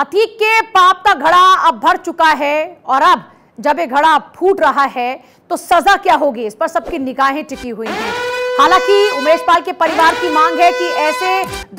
अतीक के पाप का घड़ा अब भर चुका है और अब जब ये घड़ा फूट रहा है तो सजा क्या होगी इस पर सबकी निगाहें टिकी हुई हैं हालांकि उमेश पाल के परिवार की मांग है कि ऐसे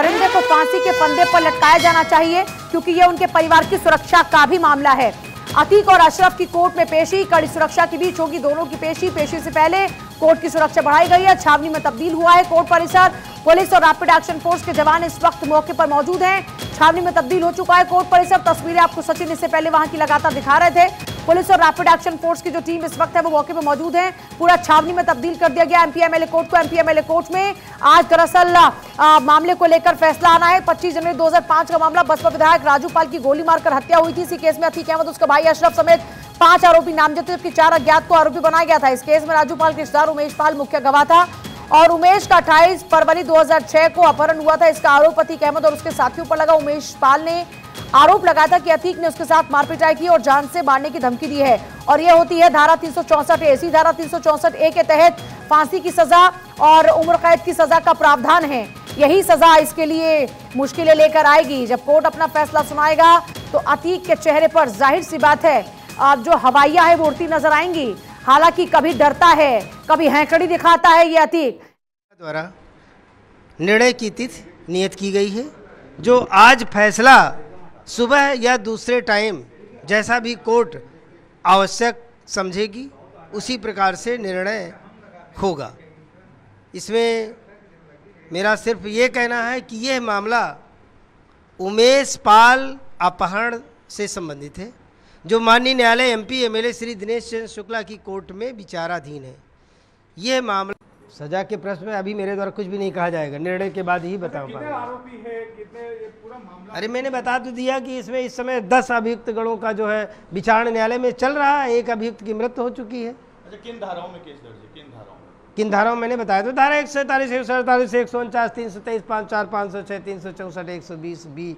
दरिंदे को फांसी के पंदे पर लटकाया जाना चाहिए क्योंकि ये उनके परिवार की सुरक्षा का भी मामला है अतीक और अशरफ की कोर्ट में पेशी कड़ी सुरक्षा के बीच होगी दोनों की पेशी पेशी से पहले कोर्ट की सुरक्षा बढ़ाई गई है छावनी में तब्दील हुआ है कोर्ट परिसर पुलिस और रैपिड एक्शन फोर्स के जवान इस वक्त मौके पर मौजूद हैं छावनी में तब्दील हो चुका है कोर्ट परिसर तस्वीरें आपको सचिन इससे पहले वहां की लगातार दिखा रहे थे पुलिस और रैपिड एक्शन फोर्स की जो टीम इस वक्त है वो मौके पर मौजूद है पूरा छावनी में तब्दील कर दिया गया एमपी एमएलए कोर्ट को एमपी एमएलए कोर्ट में आज दरअसल मामले को लेकर फैसला आना है पच्चीस जनवरी दो का मामला बसपा विधायक राजू पाल की गोली मारकर हत्या हुई थी इसी केस में अतीक अहमद उसका भाई अशरफ समेत पांच आरोपी नामजद थे जबकि चार अज्ञात को आरोपी बनाया गया था इस केस में राजू पाल के रिश्तेदार उमेश पाल मुख्य गवाह था और उमेश का अट्ठाईस फरवरी 2006 को अपहरण हुआ था इसका आरोप अतीक अहमद और उसके साथियों पर लगा उमेश पाल ने आरोप लगाया था कि अतीक ने उसके साथ मारपीटाई की और जान से मारने की धमकी दी है और यह होती है धारा तीन सौ इसी धारा तीन ए के तहत फांसी की सजा और उम्र कैद की सजा का प्रावधान है यही सजा इसके लिए मुश्किलें लेकर आएगी जब कोर्ट अपना फैसला सुनाएगा तो अतीक के चेहरे पर जाहिर सी बात है जो हवाइया है वो उड़ती नजर आएंगी हालांकि कभी डरता है कभी हैंकड़ी दिखाता है ये अतीक द्वारा निर्णय की तिथि नियत की गई है जो आज फैसला सुबह या दूसरे टाइम जैसा भी कोर्ट आवश्यक समझेगी उसी प्रकार से निर्णय होगा इसमें मेरा सिर्फ ये कहना है कि यह मामला उमेश पाल अपहरण से संबंधित है जो माननीय न्यायालय एमपी एमएलए श्री दिनेश चंद्र शुक्ला की कोर्ट में विचाराधीन है यह मामला सजा के प्रश्न में अभी मेरे द्वारा कुछ भी नहीं कहा जाएगा निर्णय के बाद ही बताऊँ पाऊंगा अरे मैंने बता तो दिया कि इसमें इस समय दस अभियुक्त गणों का जो है विचारण न्यायालय में चल रहा है एक अभियुक्त की मृत्यु हो चुकी है अच्छा किन धाराओं में केस दर्ज है किन धाराओं में किन धाराओं मैंने बताया तो धारा एक सौ सैतालीस एक सौ अड़तालीस एक सौ उनचास तीन सौ तेईस पाँच चार पाँच सौ छः तीन सौ चौंसठ एक सौ बीस बी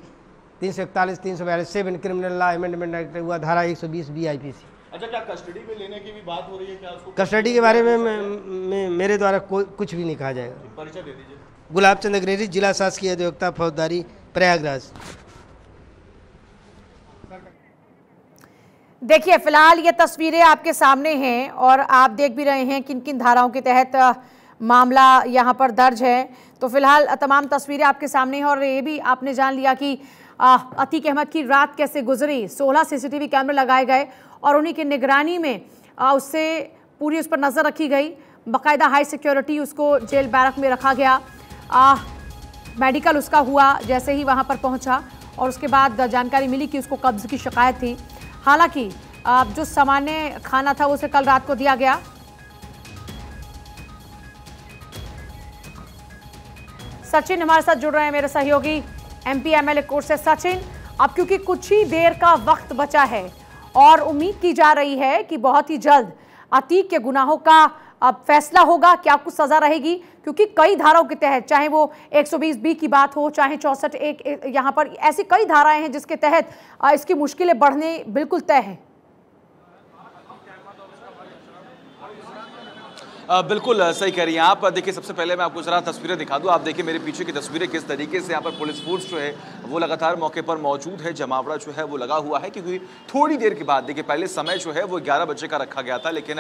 तीन सौ इकतालीस तीन सौ बयालीस seven criminal law amendment act हुआ धारा एक सौ बीस बी आई पी सी अच्छा क्या कस्टडी में लेने की भी बात हो रही है क्या कस्टडी के बारे में, मेरे द्वारा कुछ भी नहीं कहा जाएगा परिचय दे दीजिए गुलाब चंद अग्रेरी जिला शासकीय अधिवक्ता फौजदारी प्रयागराज देखिए फिलहाल ये तस्वीरें आपके सामने हैं और आप देख भी रहे हैं किन किन धाराओं के तहत मामला यहाँ पर दर्ज है तो फिलहाल तमाम तस्वीरें आपके सामने हैं और ये भी आपने जान लिया कि अतीक अहमद की रात कैसे गुजरी 16 सीसीटीवी कैमरे लगाए गए और उन्हीं की निगरानी में आ, उससे पूरी उस पर नज़र रखी गई बाकायदा हाई सिक्योरिटी उसको जेल बैरक में रखा गया आ, मेडिकल उसका हुआ जैसे ही वहाँ पर पहुँचा और उसके बाद जानकारी मिली कि उसको कब्ज़ की शिकायत थी हालांकि जो सामान्य खाना था उसे कल रात को दिया गया सचिन हमारे साथ जुड़ रहे हैं मेरे सहयोगी एल ए कोर्स से सचिन अब क्योंकि कुछ ही देर का वक्त बचा है और उम्मीद की जा रही है कि बहुत ही जल्द अतीक के गुनाहों का अब फैसला होगा क्या कुछ सजा रहेगी क्योंकि कई धाराओं के तहत चाहे वो 120 बी की बात हो चाहे चौसठ एक यहाँ पर ऐसी कई धाराएं हैं जिसके तहत इसकी मुश्किलें बढ़ने बिल्कुल तय हैं बिल्कुल सही कह रही हैं आप देखिए सबसे पहले मैं आपको ज़रा तस्वीरें दिखा दूँ आप देखिए मेरे पीछे की तस्वीरें किस तरीके से यहाँ पर पुलिस फोर्स जो है वो लगातार मौके पर मौजूद है जमावड़ा जो है वो लगा हुआ है क्योंकि थोड़ी देर के बाद देखिए पहले समय जो है वो ग्यारह बजे का रखा गया था लेकिन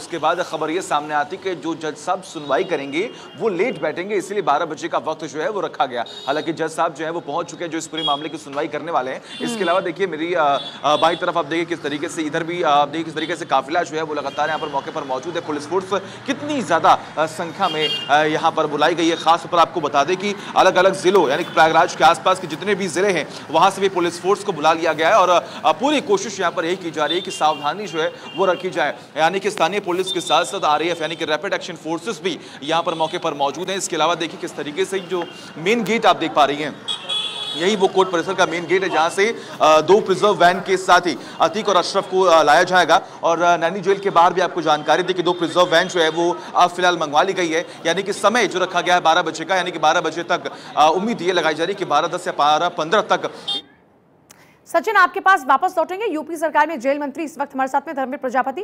उसके बाद खबर ये सामने आती कि जो जज साहब सुनवाई करेंगे वो लेट बैठेंगे इसलिए बारह बजे का वक्त जो है वो रखा गया हालांकि जज साहब जो है वो पहुंच चुके हैं जो इस पूरे मामले की सुनवाई करने वाले हैं हम्म। इसके अलावा देखिए मेरी बाई तरफ आप देखिए किस तरीके से इधर भी आप देखिए किस तरीके से काफिला जो है वो लगातार यहाँ पर मौके पर मौजूद है पुलिस फोर्स कितनी ज़्यादा संख्या में यहाँ पर बुलाई गई है खास पर आपको बता दें कि अलग अलग ज़िलों यानी कि प्रयागराज के आसपास के जितने भी ज़िले हैं वहाँ से भी पुलिस फोर्स को बुला लिया गया है और पूरी कोशिश यहाँ पर यही की जा रही है कि सावधानी जो है वो रखी जाए यानी कि स्थानीय पुलिस के साथ साथ आर यानी कि रैपिड एक्शन फोर्सेस भी यहाँ पर मौके पर मौजूद हैं इसके अलावा देखिए किस तरीके से जो मेन गेट आप देख पा रही हैं यही वो कोर्ट परिसर का मेन गेट है जहाँ से दो प्रिजर्व वैन के साथ ही अतीक और अशरफ को लाया जाएगा और नैनी जेल के बाहर भी आपको जानकारी दी कि दो प्रिजर्व वैन जो है वो अब फिलहाल मंगवा ली गई है यानी कि समय जो रखा गया है बारह बजे का यानी कि बारह बजे तक उम्मीद ये लगाई जा रही है कि बारह दस या बारह पंद्रह तक सचिन आपके पास वापस लौटेंगे यूपी सरकार में जेल मंत्री इस वक्त हमारे साथ में धर्मेंद्र प्रजापति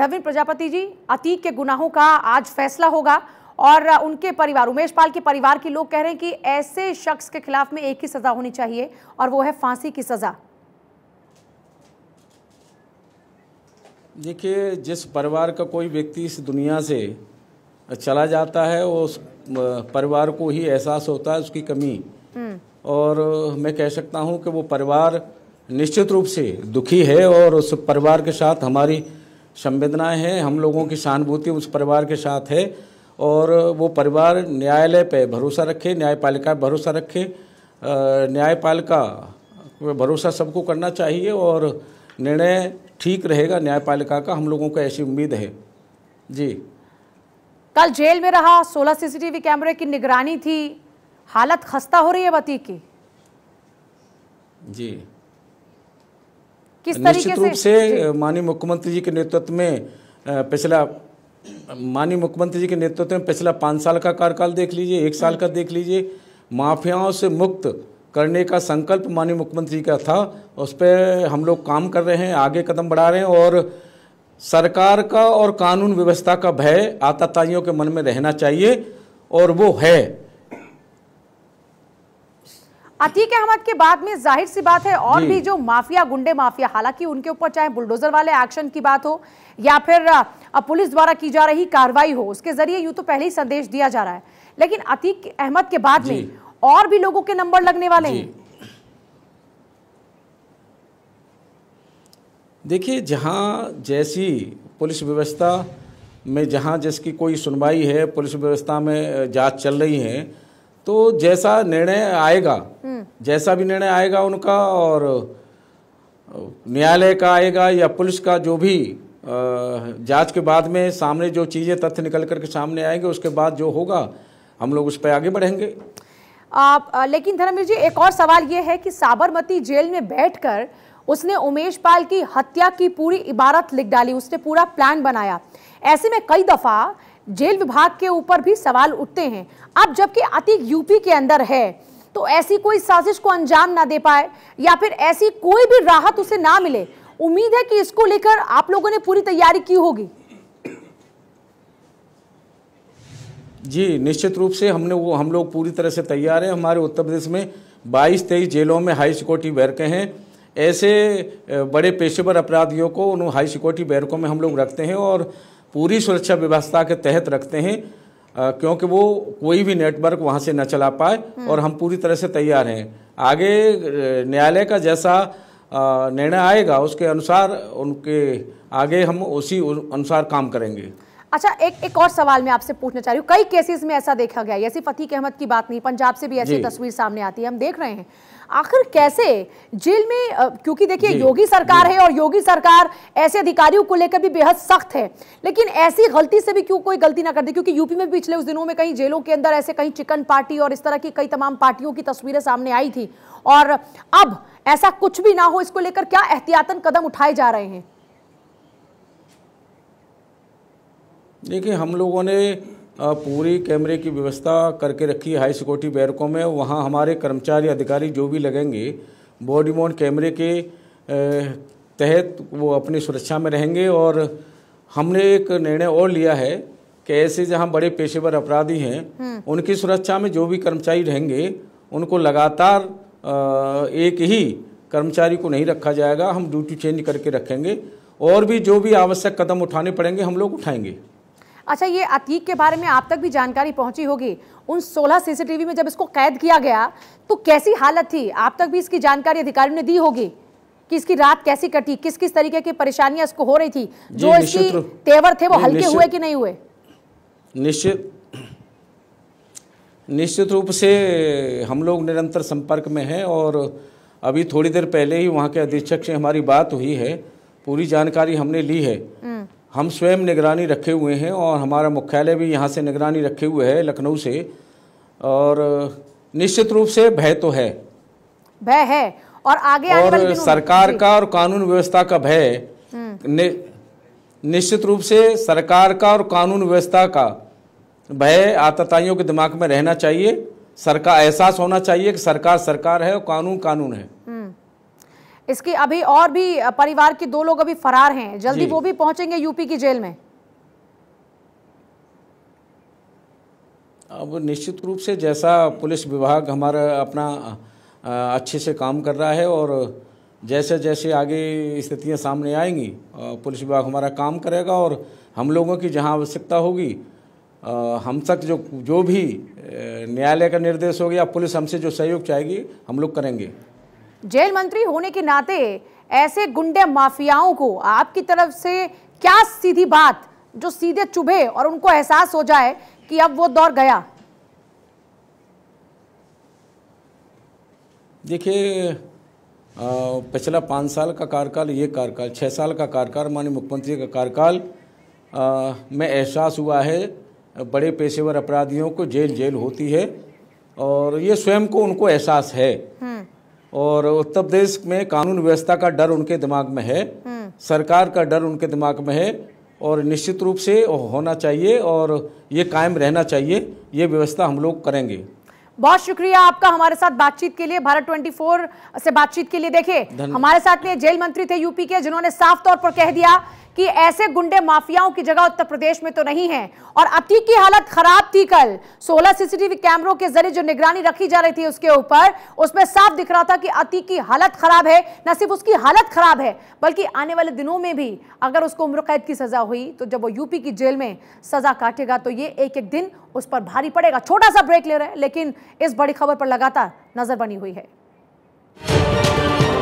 धर्मेंद्र प्रजापति जी अतीक के गुनाहों का आज फैसला होगा और उनके परिवार उमेश पाल के परिवार के लोग कह रहे हैं कि ऐसे शख्स के खिलाफ में एक ही सज़ा होनी चाहिए और वो है फांसी की सज़ा देखिए जिस परिवार का कोई व्यक्ति इस दुनिया से चला जाता है वो उस परिवार को ही एहसास होता है उसकी कमी हम्म। और मैं कह सकता हूँ कि वो परिवार निश्चित रूप से दुखी है और उस परिवार के साथ हमारी संवेदनाएं हैं हम लोगों की सहानुभूति उस परिवार के साथ है और वो परिवार न्यायालय पे भरोसा रखे न्यायपालिका पर भरोसा रखे न्यायपालिका भरोसा सबको करना चाहिए और निर्णय ठीक रहेगा न्यायपालिका का हम लोगों को ऐसी उम्मीद है जी कल जेल में रहा 16 सीसीटीवी कैमरे की निगरानी थी हालत खस्ता हो रही है बती की जी किस तरीके से, से माननीय मुख्यमंत्री जी के नेतृत्व में पिछला माननीय मुख्यमंत्री जी के नेतृत्व में पिछला पाँच साल का कार्यकाल देख लीजिए एक साल का देख लीजिए माफियाओं से मुक्त करने का संकल्प माननीय मुख्यमंत्री का था उस पर हम लोग काम कर रहे हैं आगे कदम बढ़ा रहे हैं और सरकार का और कानून व्यवस्था का भय आताताइयों के मन में रहना चाहिए और वो है अतीक अहमद के बाद में जाहिर सी बात है और भी जो माफिया गुंडे माफिया हालांकि उनके ऊपर चाहे बुलडोजर वाले एक्शन की बात हो या फिर पुलिस द्वारा की जा रही कार्रवाई हो उसके जरिए यूं तो पहले ही संदेश दिया जा रहा है लेकिन अतीक अहमद के बाद में और भी लोगों के नंबर लगने वाले हैं देखिए जहां जैसी पुलिस व्यवस्था में जहां जिसकी कोई सुनवाई है पुलिस व्यवस्था में जांच चल रही है तो जैसा निर्णय आएगा जैसा भी निर्णय आएगा उनका और न्यायालय का आएगा या पुलिस का जो भी जांच के बाद में सामने जो चीज़ें तथ्य निकल कर के सामने आएंगे उसके बाद जो होगा हम लोग उस पर आगे बढ़ेंगे आप लेकिन धर्मवीर जी एक और सवाल ये है कि साबरमती जेल में बैठकर उसने उमेश पाल की हत्या की पूरी इबारत लिख डाली उसने पूरा प्लान बनाया ऐसे में कई दफ़ा जेल विभाग के ऊपर भी सवाल उठते हैं अब जबकि अतीक यूपी के अंदर है तो ऐसी कोई साजिश को अंजाम ना दे पाए या फिर ऐसी कोई भी राहत उसे ना मिले उम्मीद है कि इसको लेकर आप लोगों ने पूरी तैयारी की होगी जी निश्चित रूप से हमने वो हम लोग पूरी तरह से तैयार हैं हमारे उत्तर प्रदेश में 22 तेईस जेलों में हाई सिक्योरिटी बैरकें हैं ऐसे बड़े पेशेवर अपराधियों को उन हाई सिक्योरिटी बैरकों में हम लोग रखते हैं और पूरी सुरक्षा व्यवस्था के तहत रखते हैं क्योंकि वो कोई भी नेटवर्क वहाँ से न चला पाए और हम पूरी तरह से तैयार हैं आगे न्यायालय का जैसा निर्णय आएगा उसके अनुसार उनके आगे हम उसी अनुसार काम करेंगे अच्छा एक एक और सवाल मैं आपसे पूछना चाह रही हूँ कई केसेस में ऐसा देखा गया ऐसी फतीह अहमद की बात नहीं पंजाब से भी ऐसी तस्वीर सामने आती है हम देख रहे हैं आखिर कैसे जेल में क्योंकि देखिए योगी सरकार है और योगी सरकार ऐसे अधिकारियों को लेकर भी बेहद सख्त है लेकिन ऐसी गलती से भी क्यों कोई गलती ना कर दे क्योंकि यूपी में पिछले उस दिनों में कहीं जेलों के अंदर ऐसे कहीं चिकन पार्टी और इस तरह की कई तमाम पार्टियों की तस्वीरें सामने आई थी और अब ऐसा कुछ भी ना हो इसको लेकर क्या एहतियातन कदम उठाए जा रहे हैं देखिए हम लोगों ने पूरी कैमरे की व्यवस्था करके रखी है हाई सिक्योरिटी बैरकों में वहाँ हमारे कर्मचारी अधिकारी जो भी लगेंगे बॉडी मोड कैमरे के तहत वो अपनी सुरक्षा में रहेंगे और हमने एक निर्णय और लिया है कि ऐसे जहाँ बड़े पेशेवर अपराधी हैं हम्म। उनकी सुरक्षा में जो भी कर्मचारी रहेंगे उनको लगातार एक ही कर्मचारी को नहीं रखा जाएगा हम ड्यूटी चेंज करके रखेंगे और भी जो भी आवश्यक कदम उठाने पड़ेंगे हम लोग उठाएंगे अच्छा ये अतीक के बारे में आप तक भी जानकारी पहुंची होगी उन 16 सीसीटीवी में जब इसको कैद किया गया तो कैसी हालत थी आप तक भी इसकी जानकारी अधिकारियों ने दी होगी कि इसकी रात कैसी कटी किस किस तरीके की परेशानियां इसको हो रही थी जो इसकी तेवर थे वो हल्के हुए कि नहीं हुए निश्चित निश्चित रूप से हम लोग निरंतर संपर्क में हैं और अभी थोड़ी देर पहले ही वहाँ के अधीक्षक से हमारी बात हुई है पूरी जानकारी हमने ली है हम्म। हम स्वयं निगरानी रखे हुए हैं और हमारा मुख्यालय भी यहाँ से निगरानी रखे हुए है लखनऊ से और निश्चित रूप से भय तो है भय है और आगे और सरकार का और कानून व्यवस्था का भय हम्म। नि, निश्चित रूप से सरकार का और कानून व्यवस्था का भय आतताइयों के दिमाग में रहना चाहिए सरकार एहसास होना चाहिए कि सरकार सरकार है और कानून कानून है इसकी अभी और भी परिवार के दो लोग अभी फरार हैं जल्दी वो भी पहुंचेंगे यूपी की जेल में अब निश्चित रूप से जैसा पुलिस विभाग हमारा अपना अच्छे से काम कर रहा है और जैसे जैसे आगे स्थितियां सामने आएंगी पुलिस विभाग हमारा काम करेगा और हम लोगों की जहां आवश्यकता होगी हम तक जो जो भी न्यायालय का निर्देश हो गया पुलिस हमसे जो सहयोग चाहेगी हम लोग करेंगे जेल मंत्री होने के नाते ऐसे गुंडे माफियाओं को आपकी तरफ से क्या सीधी बात जो सीधे चुभे और उनको एहसास हो जाए कि अब वो दौर गया देखिए पिछला पाँच साल का कार्यकाल ये कार्यकाल छः साल का कार्यकाल माननीय मुख्यमंत्री का कार्यकाल में एहसास हुआ है बड़े पेशेवर अपराधियों को जेल जेल होती है और ये स्वयं को उनको एहसास है हम्म। और उत्तर प्रदेश में कानून व्यवस्था का डर उनके दिमाग में है हम्म। सरकार का डर उनके दिमाग में है और निश्चित रूप से होना चाहिए और ये कायम रहना चाहिए ये व्यवस्था हम लोग करेंगे बहुत शुक्रिया आपका हमारे साथ बातचीत के लिए भारत 24 से बातचीत के लिए देखिए हमारे साथ में जेल मंत्री थे यूपी के जिन्होंने साफ तौर पर कह दिया कि ऐसे गुंडे माफियाओं की जगह उत्तर प्रदेश में तो नहीं है और अति की हालत खराब थी कल 16 सीसीटीवी कैमरों के जरिए जो निगरानी रखी जा रही थी उसके ऊपर उसमें साफ दिख रहा था कि अति की हालत खराब है न सिर्फ उसकी हालत खराब है बल्कि आने वाले दिनों में भी अगर उसको उम्र कैद की सजा हुई तो जब वो यूपी की जेल में सजा काटेगा तो ये एक एक दिन उस पर भारी पड़ेगा छोटा सा ब्रेक ले रहे हैं लेकिन इस बड़ी खबर पर लगातार नजर बनी हुई है